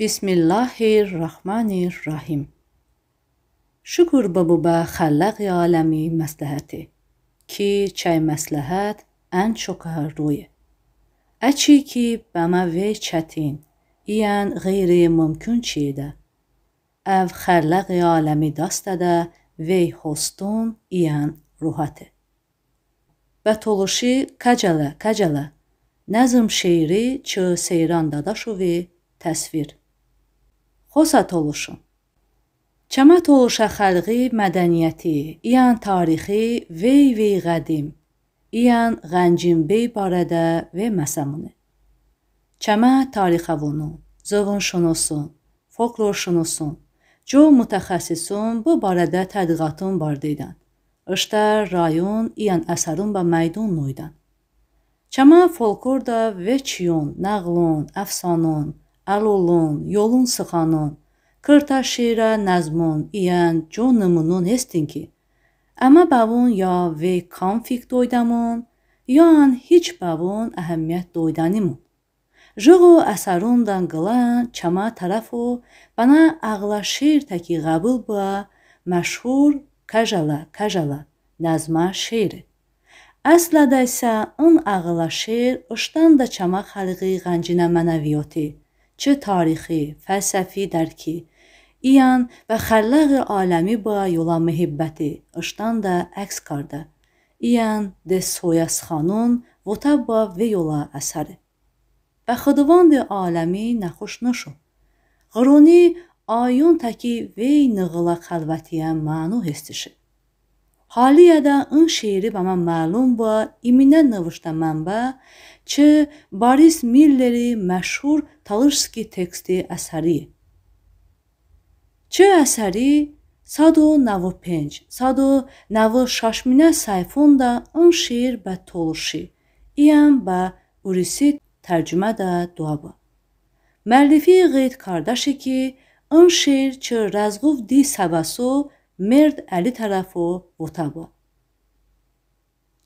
بسم الله الرحمن Şükür babuba xəlləq aləmi məsləhəti ki çəy məsləhət ən çox ruyə. Əçi ki bəmə və çətin, iyən qeyri mümkün çidə. Əv xəlləq aləmi dastədə və hostun iyən ruhatı. Bətoluşi kəcələ kəcələ, nəzm şeiri çı seyran dadaşovi təsvir. Xosatoluşu Çəmətolu şəxəlqi mədəniyyəti, yəni tarixi və qədim, yəni Gəncəbəy barədə və məsəmunə. Çəmət tarixavunu, zığınşünosun, folklorşünosun, co mütəxəssisun bu barədə tədqiqatın bardıydan. Iştər rayon yəni əsərun və məydun nuydan. Çəmə folklorda və çiyon, nəğlon, əfsanun, əl olun, yolun sıxanın, Kırtaşirə nəzmun iyən canımının hestinki. Əmə bəvun ya və konflikt doydamun, yan heç bəvun əhəmiyyət doydanimun. Jığı əsərundan qılan çama tərəfu bana ağlaşir təki qəbul bula məşhur Kajala Kajala nəzma şeiri. Əslada isə on ağlaşir ışdan da çama xalqi qəncinə mənəviyyəti. چه tarixi, fəlsəfi dərki, İyan və xəlləği aləmi ba yola məhəbbəti ışdan da əks qarda. İyan de soyas xanun votabba və yola əsəri. Və xıdvand aləmi nəxuş nuşu. Qıroni ayun təki və nığıla xəlvətiyə mənu hestişi. Haliyədə ın şeiri bə mən məlum ba, iminə nıvışda mənbə që Baris Milleri məşhur Talışski teksti əsəri. Çə əsəri 195, 196 sayfonda 10 şeir bə toluşi, iyan bə urisi tərcümə də duabı. Məllifi qeyd qardaşı ki, 10 şeir çə rəzqov di səbəsu Mərd Əli tərəfu votabı.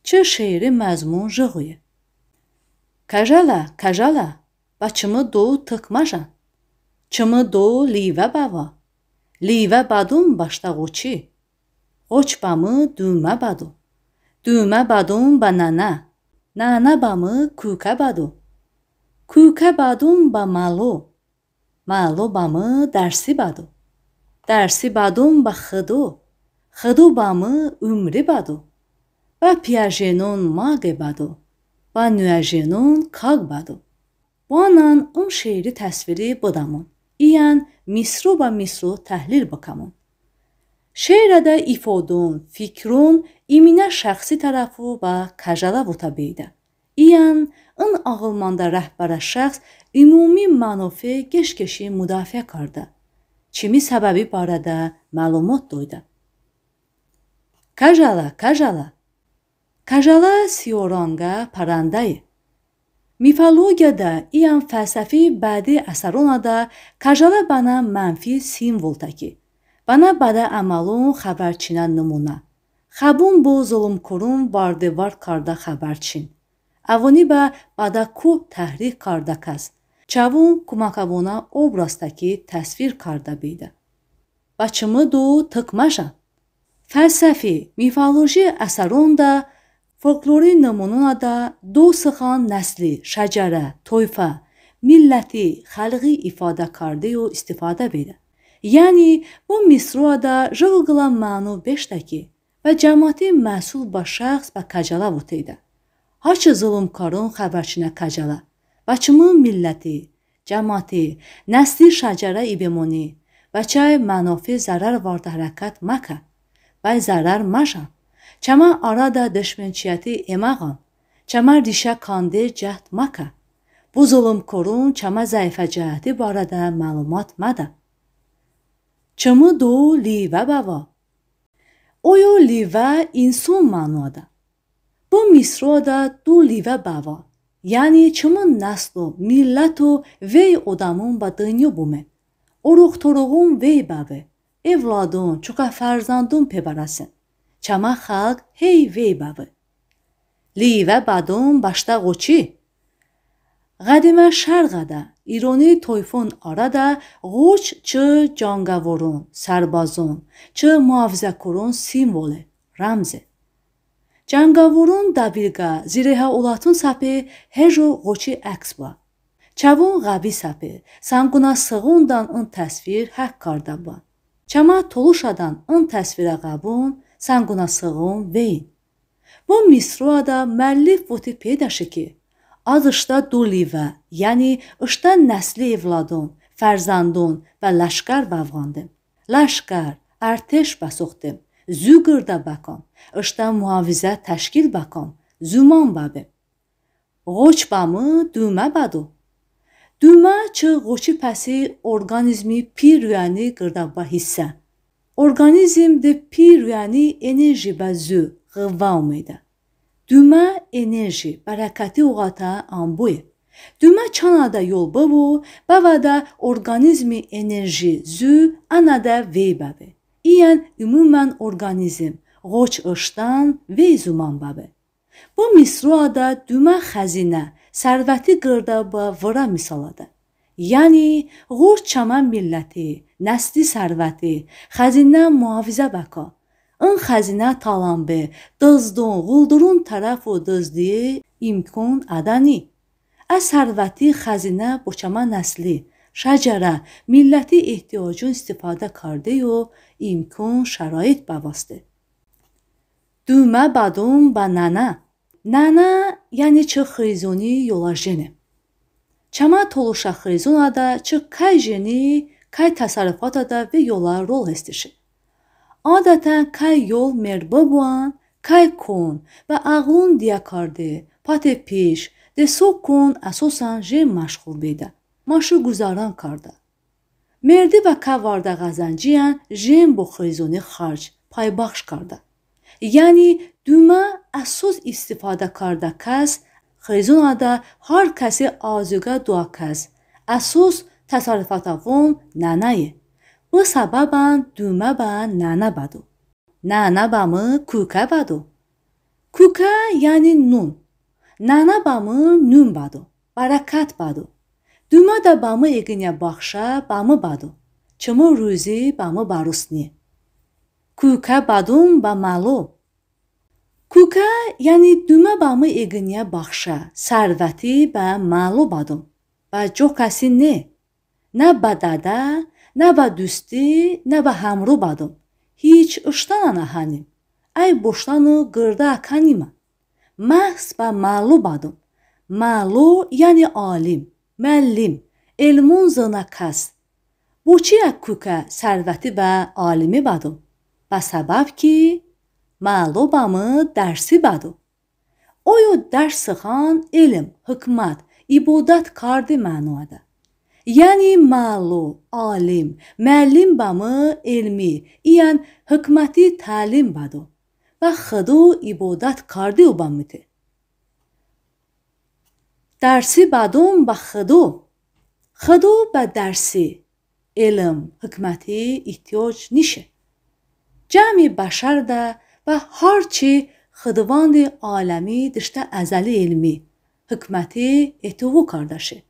Çə şeiri məzmun jığıyı. Kajala, kajala, başımı doğu tıkmajan. Çımı doğu live bava. Live badum başta goçi. Oç bamı düğme badu. Düğme badum banana. Nana bamı kuka badu. Kuka badum ba malo. Malo bamı dersi badu. Dersi badum ba xıdu. Xıdu bamı ümri badu. Ba piyajenun mage badu və nüəjinun kaqbadu. Buanan um şeiri təsviri budamun. İyən misru və misru təhlil bakamun. Şeirədə ifodun, fikrun, iminə şəxsi tərəfu və kəcələ vutabidə. İyən, ın ağılmanda rəhbərə şəxs ümumi mənofi geşkeşi müdafiə qardı. Çimi səbəbi barədə məlumat doydu. Kajala, kajala. Kajala Sioranga Parandai Mifologiyada İyan fəlsəfi bədi əsəronada Kajala bana mənfi simvoltaki. Bana bada amalun xəbərçinə numuna. Xabun bu zulmkurun vardivar karda xəbərçin. Avoni ba bada ku təhrik karda kas. Çavun kumakavona obrazdaki təsvir karda bida. Baçımı du tıkmaşan. Fəlsəfi, mifoloji əsəronda Folklorin nümunada dosıxan nəsli, şəcərə, toyfa, milləti, xalqi ifadə kardiyo istifadə verir. Yəni bu misruada jığılan mənu 5-dəki və cəmaati məsul baş şəxs və kəcala vutuydu. Haçı zulmkarın xəbərçinə kəcala. Baçımın milləti, cəmaati, nəsli şəcərə ibemoni və çay mənafi zərər vardı hərəkət məka və zərər maşa. Çama arada dışmınçiyeti emağan. Çama dişə kandir cəhd maka. Bu zulm korun çama zayıfə cəhdi barədə məlumat mədə. Çımı doğu livə bəva. Oyo livə insun manada. Bu misroda du livə bəva. یعنی چمون نسل و ملت و وی ادمون با دنیا بومه. اروخ تروغون وی ببه. اولادون چوکا فرزندون پبرسن чама халк ҳей вейбавы лива бадом башта ғочи ғадима шарғада иронӣ тӯйфун орада ғуч чӣ ҷонгаворун сарбазон чӣ муҳофизакурун символе рамзе ҷангаворун давилга зиреҳа улатун сапе ҳежу ғучи аксба чавун ғаби сапе сангуна сығундан ун тасвир ҳак кардаба чама тулушадан ун тасвира ғабун სამგონასығուն ვეინ. Bu misruada müəllif bu tipedaşı ki, azışda dulivə, yəni ışdan nəsli evladun, fərzandun və ləşqər bavğandı. Ləşqər, ərteş bəsuxdı, zügürdə bəkan, ışdan mühafizə təşkil bəkan, züman bəbi. Qoç bamı düymə bədu. Düymə çı qoçu pəsi orqanizmi pir rüyəni qırdabba hissə. Organizm di pîr yanî enerjî bazû xiva mede. Duma enerjî bereketî û xata anbûye. Duma çana da yolbavû, bava da organizmî enerjî zû ana da vê bavê. İyen ümûmen organizm xoş ışdan vê zuman bavê. Bu misroa da duma xəzinə, sərvəti qırda və vıra misaladır. یعنی غور چمن milləti, nəsli sərvəti, xəzindən mühafizə bəqa. Ən xəzinə talanbə, dızdun, quldurun tərəf o dızdiyi imkun ədəni. Əs sərvəti xəzinə boçama nəsli, şəcərə, milləti ehtiyacın istifadə kardeyo, imkun şərait bəvastı. Dümə badun bə nənə. Nənə, yəni çıxrizuni yola jenib. Çamatolu Şahrizunada çox kay jeni, kay təsərrüfatada və yola rol hestişi. Adətən kay yol merbabuan, kay kon və ağlun diyakardı, pate piş, de sokun əsosan jen məşğul bedə, maşı guzaran karda. Merdi və kavarda qazanciyan jen bu xrizuni xarc, paybaxş karda. Yəni, dümə əsos istifadə karda kəs, Xrizonoda ҳар касе озуга дуак аст. Асос тасарруфатавон нанае. Бу сабабан дума ба нана баду. Нана бамы кӯка баду. Кӯка яъне нун. Нана бамы нун баду. Баракат баду. Дума да бамы эгиня бахша бамы баду. Чумо рӯзи бамы барусни. Кӯка бадум ба малу. Kuka, yəni düymə bamı eqiniyə baxşa, sərvəti və məğlub adım. Və çox kəsin nə? Nə badada, nə və düsti, nə və həmrub adım. Heç ıştan ahanim. Ay boşlanı qırda kanima. Məhz və məğlub adım. Məğlu yəni alim, müəllim, elmun zına kəs. Bu çiyə kuka sərvəti və alimi badım. Və səbəb ki, Məlubamı dərsi badu. Oyu dərs sıxan elm, hikmət, ibadət kardı mənuadır. Yəni məlu, alim, müəllim bamı elmi, yəni hikməti təlim badu və xudu ibadət kardı ubamıdır. Dərsi badum və xudu. Xudu və dərsi, elm, hikməti ehtiyac nişə. Cəmi bəşər də و هر چی خدواند عالمی دشته ازلی علمی حکمتی اتوو کرداشه.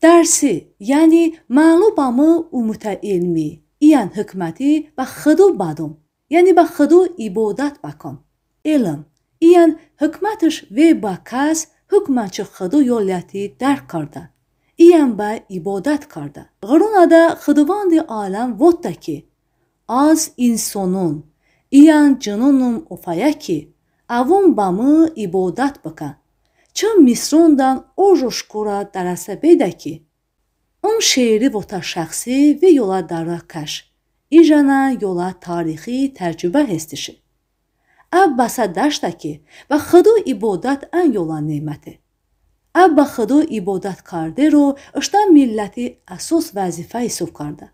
درسی یعنی معلوبام امت علمی این حکمتی و خدو بادم یعنی با خدو ایبودت بکن. علم این حکمتش و با کس حکمت خدو یولیتی درک کرده. این با ایبادت کرده. غرونه ده خدواند عالم وده که از انسانون Իան ջնոնում օֆայակի ավոն բամը իբոդատ բկա։ Չն միսրոնդան օժոշ կորա տարասեբեդակի։ Ում շեiri vota şəxsi və yola darakaş. İjana yola tarixi təcrübə hestişi. Abbasa daşdakı və xıdu ibodat ən yola neməti. Abba xıdu ibodat kardero ıştan milləti əsas vəzifə isuf kardı.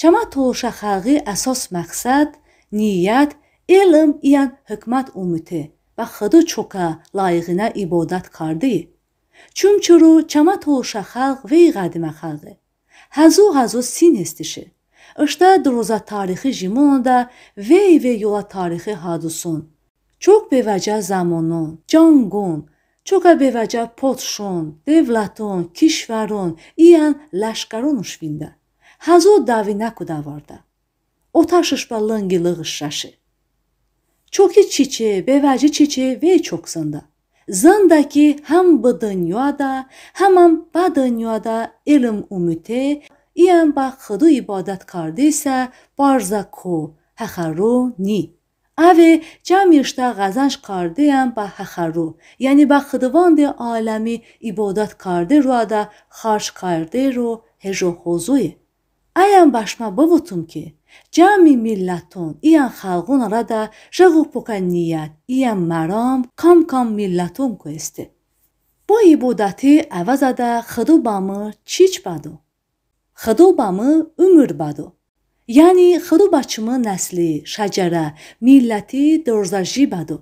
Çama toşa xalqi əsas məqsəd – نیت، علم یعنی حکمت امیته و خدا چوکه لایقی نه عبادت کردی چمچرو چون چرا خلق وی قدم خلقه هزو هزو سین استشه اشته در تاریخی تاریخ وی وی یوها تاریخی حادسون چک به وجه زمانون، گون، چک به وجه پوتشون، دولتون، کیشوارون یعنی لشکرونو شبینده هزو داوی نکودا ورده ოთარშიშ ბალანგი ლығышშაში. Çoki çiçi, bevaci çiçi ve çoksında. Zındaki hem bıdınyada, hem badınyada ilim umüte, iyen bak hıdı ibadet kardıysa barza ko, hekaru ni. Ave camirşta gazanş kardiyen ba hekaru. Yani ba hıdıvande alemi ibadet kardi ruada harş kardi ru hejo hozuyi. Ayan başma bavutum ki, جمعی ملتون ایان خلقون را دا جغو پوکنیت ایان مرام کم کم ملتون کوسته бо ибодатӣ авазада худо ба мы чич баду худо ба мы умр баду яъне худо ба чумы насли шаҷара миллати дурзажӣ баду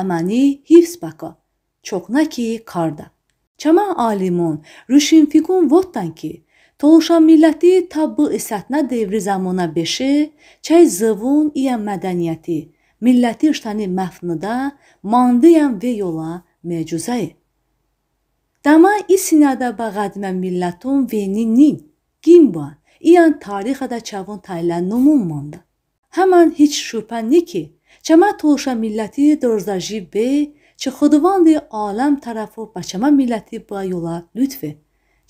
аманӣ ҳифз бако чӯқнаки карда чама алимон рӯшинфикун воттан ки Toğuşamilləti tabu isətnə devri zamana beşi, çəy zıvun iya mədəniyyəti, milləti iştəni məfnıda, mandıyam və yola məcuzəyi. Dama isinada bağadmə millətun və ninin, gimba, iyan tarixada çavun taylan numun manda. Həmən heç şübhə ni ki, çəmə toğuşa milləti dorzajib bey, çə xudvandı alam tərəfu bəçəmə milləti ba yola lütfi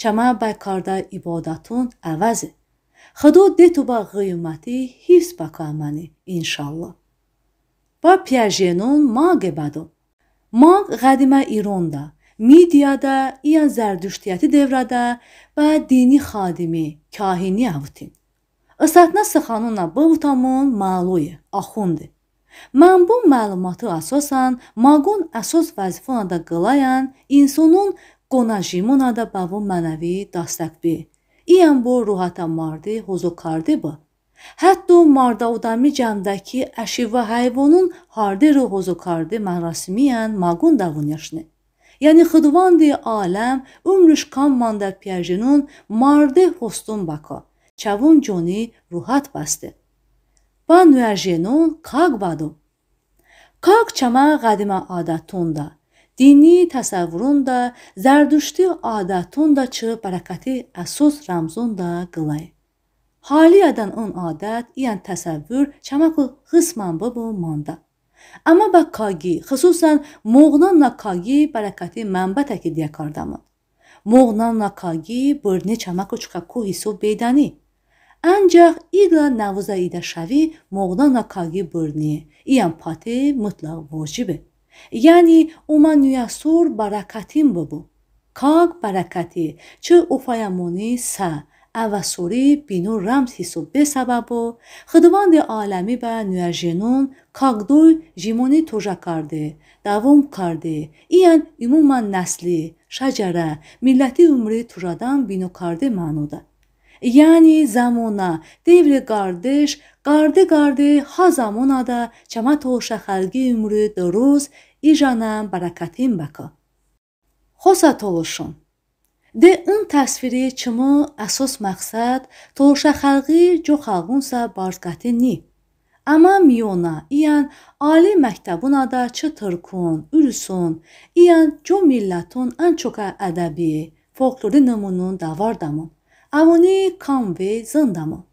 чама ба карда ибодатун авазе худо дету ба ғиёматӣ ҳифз бакаманӣ иншалло ба пяженун маге бадо маг ғадима иронда мидияда иян зардуштияти деврада ба дини хадими каҳини автин исатна сихануна бовтамун маълуе ахунде ман бу маълумоти асосан магун асос вазифанада гилаян инсонун Կոնաժի մոնադաբավում մանավի դաստակվի։ Իան որ ռուհատամարդի հոզոքարդեբը Hətta o Mardaudami cəmdəki əşivə heyvanın hardi ruhozokardi mərasimiyan magun davunyaşni. Yəni xıdvandi aləm ümrüş kan mandar piyajinun mardi hostun baka. Çavun coni ruhat basti. Ba nüerjenun kag badu. Kag çama qadima adatunda dini təsəvvürün da, zərdüştü adətun da çı bərəkəti əsas ramzun da qılay. Haliyadan on adət, yəni təsəvvür çamaqı qısman bu manda. Amma bə kagi, xüsusən moğnanla kagi bərəkəti mənbə təki deyə kardamı. Moğnanla kagi bir neçə makoçka ku hisu beydəni. Ancaq igla navuza idə şavi moğnanla kagi birni, yəni pati mütləq vacibi. Яъне ума нуясур баракатим бубу кок баракатӣ чӯ уфаямонӣ са авасурӣ бину рамсису бесабабу худованди олами ба нуяженун кокдӯй жимонӣ тӯжа карде давом карде иян умуман наслӣ шаҷара миллати умрӣ тӯжадан бину карде маънуда یعنی زمونه دور گردش قارده قارده ها زمونه چما توشه خلگی عمری درست ایجانم برکتیم بکا хоса толушун де ӯн тасвири чимо асос мақсад толшахалғи ҷо халғунса барзгати ни амма миёна иян оли мактабунада чӣ туркун урусун иян ҷо миллатун анчока адабӣ фолклори намунун давардамун аввони конве зинда монд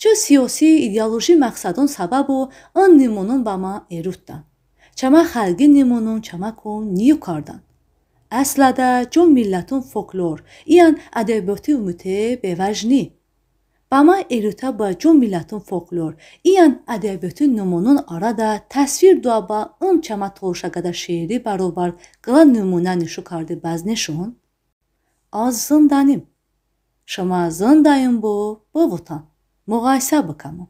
чун сиёсӣ идеолоҷӣ мақсадон сабабу он нимунун ба ман эрӯтданд чама халқи нимунун чамаку нию карданд аслада ҷон миллатун фолклор иян адабиёти умутае беважнӣ ба ман эрӯта ба ҷон миллатун фолклор иян адабиёти нумунун орада тасвир дуа ба он чама толшагада шеърӣ баробар қила нумуна нишӯ карди базнешон аз зинданим شما زندایم بو بوتان مقایسه